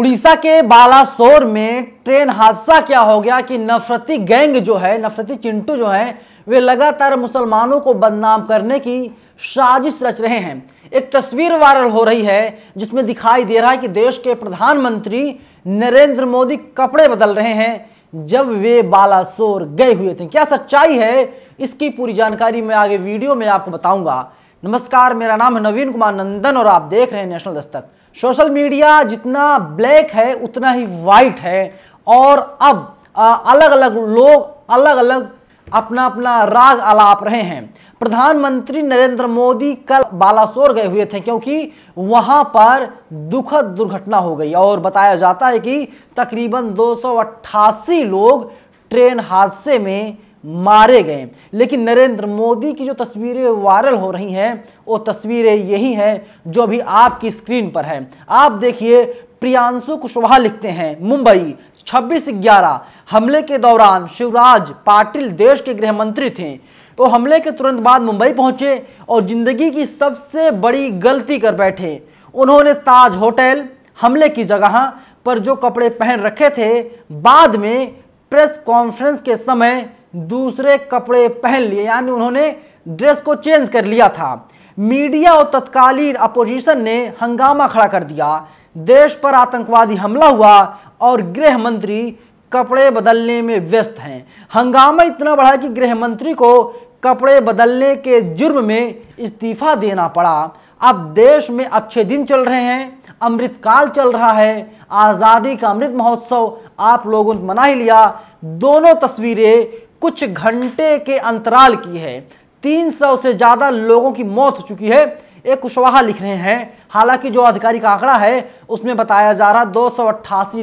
उड़ीसा के बालासोर में ट्रेन हादसा क्या हो गया कि नफरती गैंग जो है नफरती चिंटू जो है वे लगातार मुसलमानों को बदनाम करने की साजिश रच रहे हैं एक तस्वीर वायरल हो रही है जिसमें दिखाई दे रहा है कि देश के प्रधानमंत्री नरेंद्र मोदी कपड़े बदल रहे हैं जब वे बालासोर गए हुए थे क्या सच्चाई है इसकी पूरी जानकारी मैं आगे वीडियो में आपको बताऊंगा नमस्कार मेरा नाम है नवीन कुमार नंदन और आप देख रहे हैं नेशनल दस्तक सोशल मीडिया जितना ब्लैक है उतना ही वाइट है और अब आ, अलग अलग लोग अलग अलग अपना अपना राग अलाप रहे हैं प्रधानमंत्री नरेंद्र मोदी कल बालासोर गए हुए थे क्योंकि वहां पर दुखद दुर्घटना हो गई और बताया जाता है कि तकरीबन दो लोग ट्रेन हादसे में मारे गए लेकिन नरेंद्र मोदी की जो तस्वीरें वायरल हो रही हैं वो तस्वीरें यही हैं जो अभी आपकी स्क्रीन पर है आप देखिए प्रियांशु कुशवाहा लिखते हैं मुंबई छब्बीस ग्यारह हमले के दौरान शिवराज पाटिल देश के गृह मंत्री थे वो हमले के तुरंत बाद मुंबई पहुंचे और जिंदगी की सबसे बड़ी गलती कर बैठे उन्होंने ताज होटल हमले की जगह पर जो कपड़े पहन रखे थे बाद में प्रेस कॉन्फ्रेंस के समय दूसरे कपड़े पहन लिए यानी उन्होंने ड्रेस को चेंज कर लिया था मीडिया और तत्कालीन अपोजिशन ने हंगामा खड़ा कर दिया देश पर आतंकवादी हमला हुआ और गृह मंत्री कपड़े बदलने में व्यस्त हैं हंगामा इतना बढ़ा कि गृह मंत्री को कपड़े बदलने के जुर्म में इस्तीफा देना पड़ा अब देश में अच्छे दिन चल रहे हैं अमृतकाल चल रहा है आज़ादी का अमृत महोत्सव आप लोगों ने मना ही लिया दोनों तस्वीरें कुछ घंटे के अंतराल की है 300 से ज़्यादा लोगों की मौत हो चुकी है एक कुशवाहा लिख रहे हैं हालांकि जो आधिकारिक आंकड़ा है उसमें बताया जा रहा दो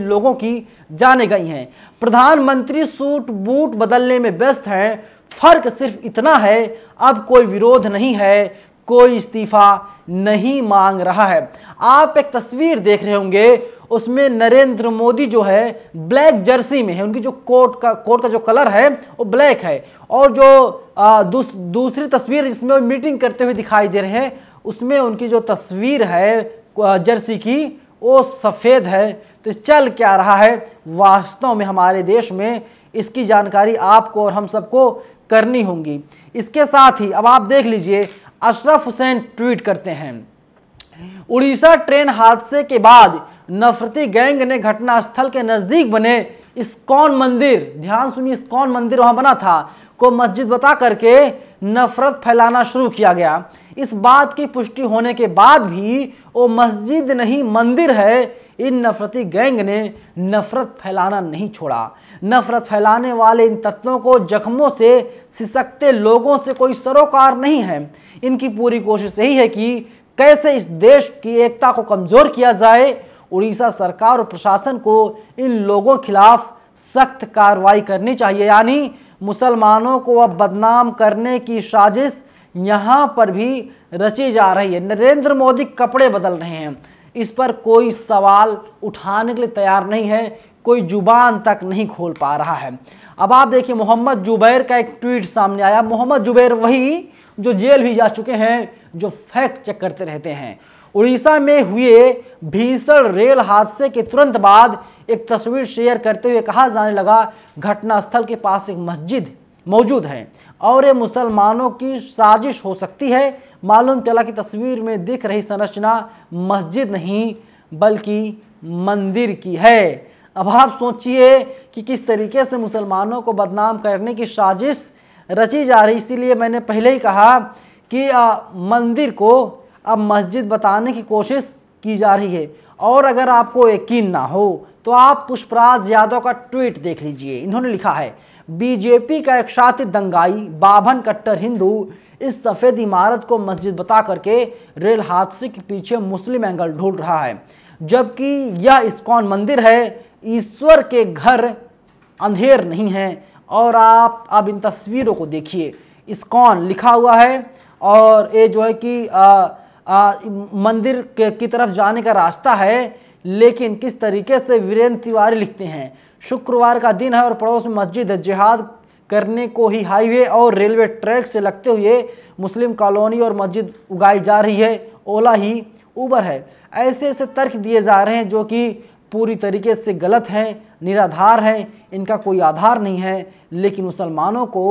लोगों की जाने गई हैं प्रधानमंत्री सूट बूट बदलने में व्यस्त हैं फर्क सिर्फ इतना है अब कोई विरोध नहीं है कोई इस्तीफा नहीं मांग रहा है आप एक तस्वीर देख रहे होंगे उसमें नरेंद्र मोदी जो है ब्लैक जर्सी में है उनकी जो कोट का कोट का जो कलर है वो ब्लैक है और जो आ, दूस, दूसरी तस्वीर जिसमें वो मीटिंग करते हुए दिखाई दे रहे हैं उसमें उनकी जो तस्वीर है जर्सी की वो सफ़ेद है तो चल क्या रहा है वास्तव में हमारे देश में इसकी जानकारी आपको और हम सबको करनी होगी इसके साथ ही अब आप देख लीजिए अशरफ हुसैन ट्वीट करते हैं उड़ीसा ट्रेन हादसे के बाद नफरती गैंग ने घटनास्थल के नज़दीक बने इस्कॉन मंदिर ध्यान सुनिए इस्कॉन मंदिर वहां बना था को मस्जिद बता करके नफरत फैलाना शुरू किया गया इस बात की पुष्टि होने के बाद भी वो मस्जिद नहीं मंदिर है इन नफरती गैंग ने नफरत फैलाना नहीं छोड़ा नफरत फैलाने वाले इन तत्वों को जख्मों से सिसकते लोगों से कोई सरोकार नहीं है इनकी पूरी कोशिश यही है कि कैसे इस देश की एकता को कमज़ोर किया जाए उड़ीसा सरकार और प्रशासन को इन लोगों के खिलाफ सख्त कार्रवाई करनी चाहिए यानी मुसलमानों को अब बदनाम करने की साजिश यहाँ पर भी रची जा रही है नरेंद्र मोदी कपड़े बदल रहे हैं इस पर कोई सवाल उठाने के लिए तैयार नहीं है कोई जुबान तक नहीं खोल पा रहा है अब आप देखिए मोहम्मद जुबैर का एक ट्वीट सामने आया मोहम्मद जुबैर वही जो जेल भी जा चुके हैं जो फैक्ट चेक करते रहते हैं उड़ीसा में हुए भीषण रेल हादसे के तुरंत बाद एक तस्वीर शेयर करते हुए कहा जाने लगा घटनास्थल के पास एक मस्जिद मौजूद है और ये मुसलमानों की साजिश हो सकती है मालूम चला कि तस्वीर में दिख रही संरचना मस्जिद नहीं बल्कि मंदिर की है अब आप सोचिए कि किस तरीके से मुसलमानों को बदनाम करने की साजिश रची जा रही इसीलिए मैंने पहले ही कहा कि आ, मंदिर को अब मस्जिद बताने की कोशिश की जा रही है और अगर आपको यकीन ना हो तो आप पुष्पराज यादव का ट्वीट देख लीजिए इन्होंने लिखा है बीजेपी का एक साथी दंगाई बाभन कट्टर हिंदू इस सफ़ेद इमारत को मस्जिद बता करके रेल हादसे के पीछे मुस्लिम एंगल ढूंढ रहा है जबकि यह इस्कॉन मंदिर है ईश्वर के घर अंधेर नहीं है और आप अब इन तस्वीरों को देखिए इस्कॉन लिखा हुआ है और ये जो है कि आ, आ, मंदिर के, की तरफ जाने का रास्ता है लेकिन किस तरीके से वीरेंद्र तिवारी लिखते हैं शुक्रवार का दिन है और पड़ोस में मस्जिद है जिहाद करने को ही हाईवे और रेलवे ट्रैक से लगते हुए मुस्लिम कॉलोनी और मस्जिद उगाई जा रही है ओला ही ऊबर है ऐसे ऐसे तर्क दिए जा रहे हैं जो कि पूरी तरीके से गलत हैं निराधार हैं इनका कोई आधार नहीं है लेकिन मुसलमानों को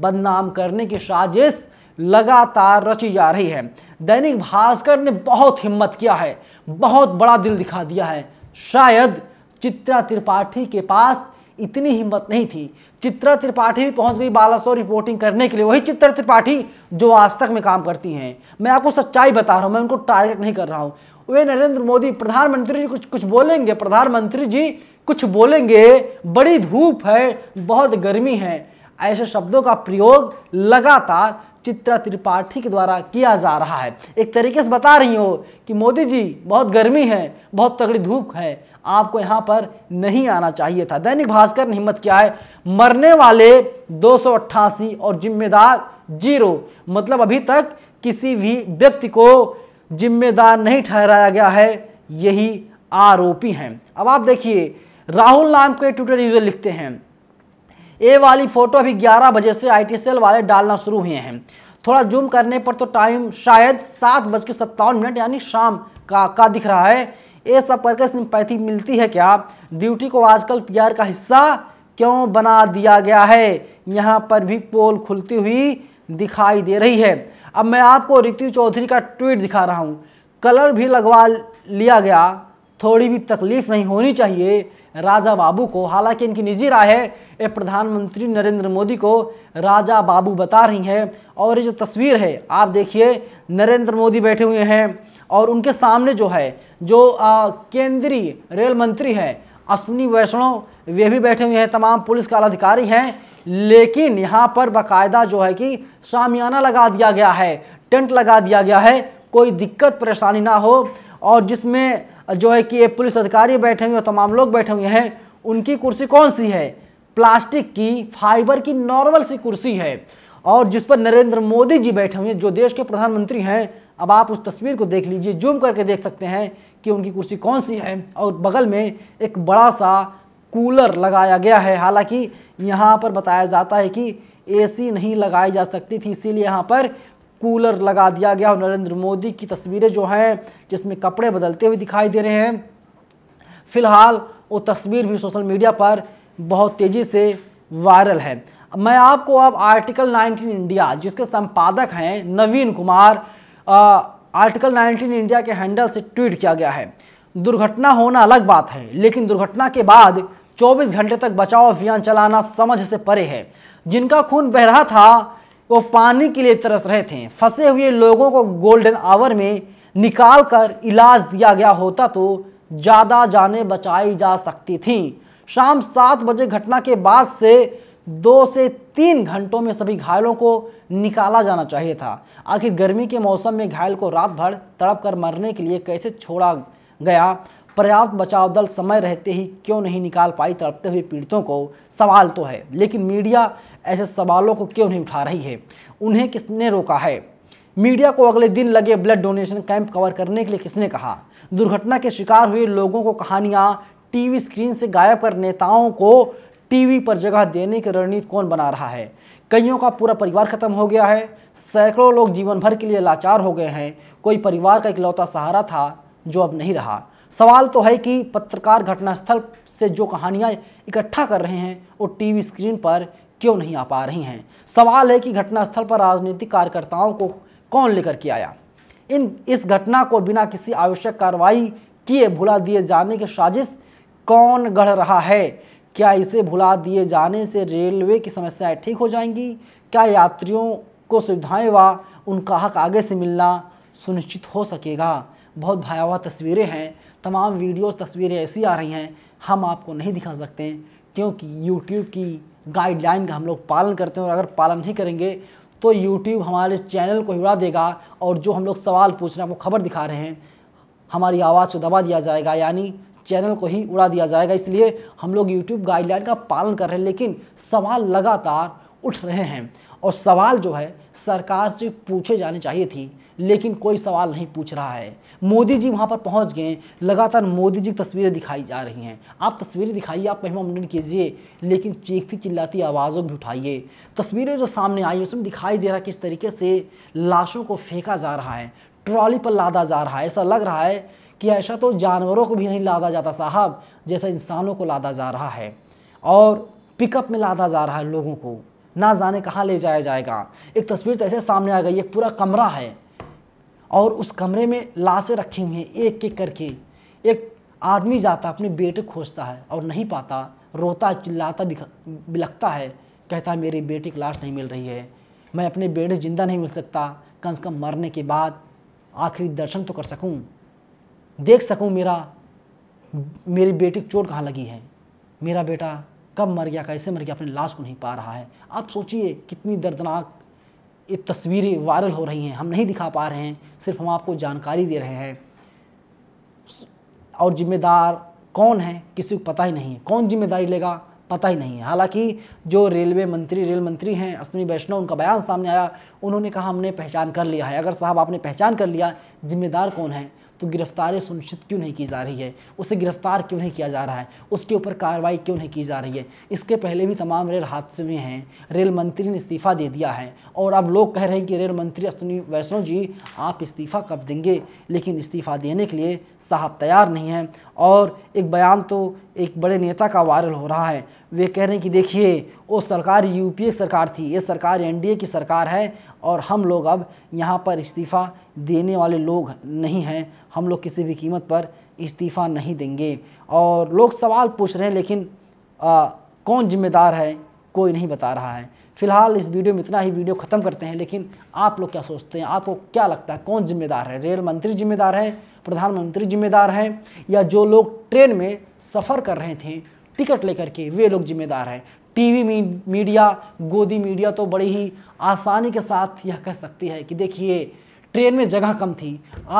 बदनाम करने की साजिश लगातार रची जा रही है दैनिक भास्कर ने बहुत हिम्मत किया है बहुत बड़ा दिल दिखा दिया है शायद चित्रा त्रिपाठी के पास इतनी हिम्मत नहीं थी चित्रा त्रिपाठी भी पहुंच गई बालासोर रिपोर्टिंग करने के लिए वही चित्रा त्रिपाठी जो आज तक में काम करती हैं मैं आपको सच्चाई बता रहा हूँ मैं उनको टारगेट नहीं कर रहा हूँ वे नरेंद्र मोदी प्रधानमंत्री जी कुछ कुछ बोलेंगे प्रधानमंत्री जी कुछ बोलेंगे बड़ी धूप है बहुत गर्मी है ऐसे शब्दों का प्रयोग लगातार चित्रा त्रिपाठी के द्वारा किया जा रहा है एक तरीके से बता रही हो कि मोदी जी बहुत गर्मी है बहुत तगड़ी धूप है आपको यहाँ पर नहीं आना चाहिए था दैनिक भास्कर ने हिम्मत किया है मरने वाले दो और जिम्मेदार जीरो मतलब अभी तक किसी भी व्यक्ति को जिम्मेदार नहीं ठहराया गया है यही आरोपी हैं अब आप देखिए राहुल नाम के ट्विटर यूजर लिखते हैं ये वाली फ़ोटो अभी 11 बजे से आई वाले डालना शुरू हुए हैं थोड़ा जूम करने पर तो टाइम शायद सात बज के सत्तावन मिनट यानी शाम का का दिख रहा है ये सब करके सिंपैथी मिलती है क्या ड्यूटी को आजकल पीआर का हिस्सा क्यों बना दिया गया है यहाँ पर भी पोल खुलती हुई दिखाई दे रही है अब मैं आपको रितु चौधरी का ट्वीट दिखा रहा हूँ कलर भी लगवा लिया गया थोड़ी भी तकलीफ नहीं होनी चाहिए राजा बाबू को हालांकि इनकी निजी राय है ये प्रधानमंत्री नरेंद्र मोदी को राजा बाबू बता रही हैं और ये जो तस्वीर है आप देखिए नरेंद्र मोदी बैठे हुए हैं और उनके सामने जो है जो केंद्रीय रेल मंत्री हैं अश्विनी वैष्णव वे भी बैठे हुए हैं तमाम पुलिस का अधिकारी हैं लेकिन यहाँ पर बाकायदा जो है कि सामियाना लगा दिया गया है टेंट लगा दिया गया है कोई दिक्कत परेशानी ना हो और जिसमें जो है कि ये पुलिस अधिकारी बैठे हुए हैं तमाम लोग बैठे हुए हैं उनकी कुर्सी कौन सी है प्लास्टिक की फाइबर की नॉर्मल सी कुर्सी है और जिस पर नरेंद्र मोदी जी बैठे हुए हैं जो देश के प्रधानमंत्री हैं अब आप उस तस्वीर को देख लीजिए जूम करके देख सकते हैं कि उनकी कुर्सी कौन सी है और बगल में एक बड़ा सा कूलर लगाया गया है हालांकि यहाँ पर बताया जाता है कि एसी नहीं लगाई जा सकती थी इसीलिए यहाँ पर कूलर लगा दिया गया और नरेंद्र मोदी की तस्वीरें जो हैं जिसमें कपड़े बदलते हुए दिखाई दे रहे हैं फिलहाल वो तस्वीर भी सोशल मीडिया पर बहुत तेज़ी से वायरल है मैं आपको अब आप आर्टिकल 19 इंडिया जिसके संपादक हैं नवीन कुमार आ, आर्टिकल 19 इंडिया के हैंडल से ट्वीट किया गया है दुर्घटना होना अलग बात है लेकिन दुर्घटना के बाद 24 घंटे तक बचाव अभियान चलाना समझ से परे है जिनका खून बह रहा था वो पानी के लिए तरस रहे थे फंसे हुए लोगों को गोल्डन आवर में निकाल कर इलाज दिया गया होता तो ज़्यादा जाने बचाई जा सकती थी शाम सात बजे घटना के बाद से दो से तीन घंटों में सभी घायलों को निकाला जाना चाहिए था आखिर गर्मी के मौसम में घायल को रात भर तड़प कर मरने के लिए कैसे छोड़ा गया पर्याप्त बचाव दल समय रहते ही क्यों नहीं निकाल पाई तड़पते हुए पीड़ितों को सवाल तो है लेकिन मीडिया ऐसे सवालों को क्यों नहीं उठा रही है उन्हें किसने रोका है मीडिया को अगले दिन लगे ब्लड डोनेशन कैंप कवर करने के लिए किसने कहा दुर्घटना के शिकार हुए लोगों को कहानियां टीवी स्क्रीन से गायब कर नेताओं को टीवी पर जगह देने की रणनीति कौन बना रहा है कईयों का पूरा परिवार खत्म हो गया है सैकड़ों लोग जीवन भर के लिए लाचार हो गए हैं कोई परिवार का इकलौता सहारा था जो अब नहीं रहा सवाल तो है कि पत्रकार घटनास्थल से जो कहानियाँ इकट्ठा कर रहे हैं वो टीवी स्क्रीन पर क्यों नहीं आ पा रही हैं सवाल है कि घटनास्थल पर राजनीतिक कार्यकर्ताओं को कौन लेकर के आया इन इस घटना को बिना किसी आवश्यक कार्रवाई किए भुला दिए जाने की साजिश कौन गढ़ रहा है क्या इसे भुला दिए जाने से रेलवे की समस्याएं ठीक हो जाएंगी क्या यात्रियों को सुविधाएं व उनका हक आगे से मिलना सुनिश्चित हो सकेगा बहुत भयावह तस्वीरें हैं तमाम वीडियोस तस्वीरें ऐसी आ रही हैं हम आपको नहीं दिखा सकते हैं क्योंकि यूट्यूब की गाइडलाइन का हम लोग पालन करते हैं और अगर पालन नहीं करेंगे तो यूट्यूब हमारे चैनल को हिड़ा देगा और जो हम लोग सवाल पूछ रहे हैं वो खबर दिखा रहे हैं हमारी आवाज़ को दबा दिया जाएगा यानी चैनल को ही उड़ा दिया जाएगा इसलिए हम लोग यूट्यूब गाइडलाइन का पालन कर रहे हैं लेकिन सवाल लगातार उठ रहे हैं और सवाल जो है सरकार से पूछे जाने चाहिए थी लेकिन कोई सवाल नहीं पूछ रहा है मोदी जी वहाँ पर पहुँच गए लगातार मोदी जी की तस्वीरें दिखाई जा रही हैं आप तस्वीरें दिखाइए आप महिमा मंडन कीजिए लेकिन चीखती चिल्लाती आवाज़ों भी उठाइए तस्वीरें जो सामने आई उसमें दिखाई दे रहा है किस तरीके से लाशों को फेंका जा रहा है ट्रॉली पर लादा जा रहा है ऐसा लग रहा है कि ऐसा तो जानवरों को भी नहीं लादा जाता साहब जैसा इंसानों को लादा जा रहा है और पिकअप में लादा जा रहा है लोगों को ना जाने कहाँ ले जाया जाएगा एक तस्वीर तो ऐसे सामने आ गई एक पूरा कमरा है और उस कमरे में लाशें रखी हुई हैं एक एक करके एक आदमी जाता अपने बेटे खोजता है और नहीं पाता रोता चिल्लाता बिलखता है कहता मेरे बेटे की लाश नहीं मिल रही है मैं अपने बेटे ज़िंदा नहीं मिल सकता कम से कम मरने के बाद आखिरी दर्शन तो कर सकूं देख सकूं मेरा मेरी बेटी की चोट कहाँ लगी है मेरा बेटा कब मर गया कैसे मर गया अपनी लाश को नहीं पा रहा है आप सोचिए कितनी दर्दनाक ये तस्वीरें वायरल हो रही हैं हम नहीं दिखा पा रहे हैं सिर्फ हम आपको जानकारी दे रहे हैं और जिम्मेदार कौन है किसी को पता ही नहीं है कौन जिम्मेदारी लेगा पता ही नहीं है हालांकि जो रेलवे मंत्री रेल मंत्री हैं अश्विनी वैष्णव उनका बयान सामने आया उन्होंने कहा हमने पहचान कर लिया है अगर साहब आपने पहचान कर लिया जिम्मेदार कौन है तो गिरफ्तारें सुनिश्चित क्यों नहीं की जा रही है उसे गिरफ्तार क्यों नहीं किया जा रहा है उसके ऊपर कार्रवाई क्यों नहीं की जा रही है इसके पहले भी तमाम रेल हादसे हुए हैं रेल मंत्री ने इस्तीफ़ा दे दिया है और अब लोग कह रहे हैं कि रेल मंत्री अश्विनी वैष्णव जी आप इस्तीफ़ा कब देंगे लेकिन इस्तीफ़ा देने के लिए साहब तैयार नहीं हैं और एक बयान तो एक बड़े नेता का वायरल हो रहा है वे कह रहे हैं कि देखिए वो सरकार यूपीए सरकार थी ये सरकार एनडीए की सरकार है और हम लोग अब यहाँ पर इस्तीफ़ा देने वाले लोग नहीं हैं हम लोग किसी भी कीमत पर इस्तीफ़ा नहीं देंगे और लोग सवाल पूछ रहे हैं लेकिन आ, कौन जिम्मेदार है कोई नहीं बता रहा है फिलहाल इस वीडियो में इतना ही वीडियो ख़त्म करते हैं लेकिन आप लोग क्या सोचते हैं आपको क्या लगता है कौन जिम्मेदार है रेल मंत्री जिम्मेदार है प्रधानमंत्री जिम्मेदार है या जो लोग ट्रेन में सफ़र कर रहे थे टिकट लेकर के वे लोग जिम्मेदार हैं टीवी मीडिया गोदी मीडिया तो बड़ी ही आसानी के साथ यह कह सकती है कि देखिए ट्रेन में जगह कम थी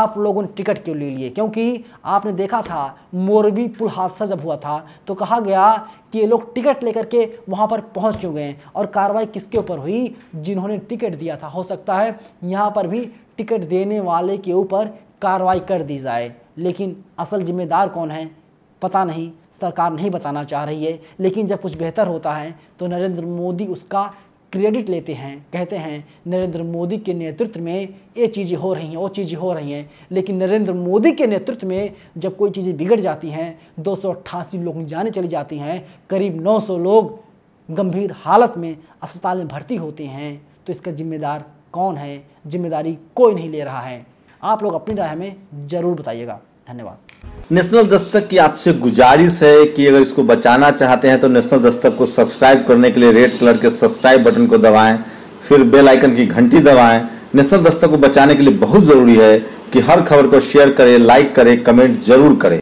आप लोगों ने टिकट क्यों ले लिए क्योंकि आपने देखा था मोरबी पुल हादसा जब हुआ था तो कहा गया कि ये लोग टिकट लेकर के वहाँ पर पहुँच क्यों गए और कार्रवाई किसके ऊपर हुई जिन्होंने टिकट दिया था हो सकता है यहाँ पर भी टिकट देने वाले के ऊपर कार्रवाई कर दी जाए लेकिन असल जिम्मेदार कौन है पता नहीं सरकार नहीं बताना चाह रही है लेकिन जब कुछ बेहतर होता है तो नरेंद्र मोदी उसका क्रेडिट लेते हैं कहते हैं नरेंद्र मोदी के नेतृत्व में ये चीज़ें हो रही हैं वो चीज़ें हो रही हैं लेकिन नरेंद्र मोदी के नेतृत्व में जब कोई चीज़ें बिगड़ जाती हैं दो लोग जाने चली जाती हैं करीब 900 लोग गंभीर हालत में अस्पताल में भर्ती होते हैं तो इसका जिम्मेदार कौन है जिम्मेदारी कोई नहीं ले रहा है आप लोग अपनी राय में ज़रूर बताइएगा धन्यवाद नेशनल दस्तक की आपसे गुजारिश है कि अगर इसको बचाना चाहते हैं तो नेशनल दस्तक को सब्सक्राइब करने के लिए रेड कलर के सब्सक्राइब बटन को दबाएं फिर बेल आइकन की घंटी दबाएं नेशनल दस्तक को बचाने के लिए बहुत ज़रूरी है कि हर खबर को शेयर करें लाइक करें कमेंट जरूर करें